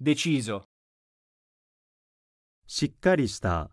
deciso. しっかりした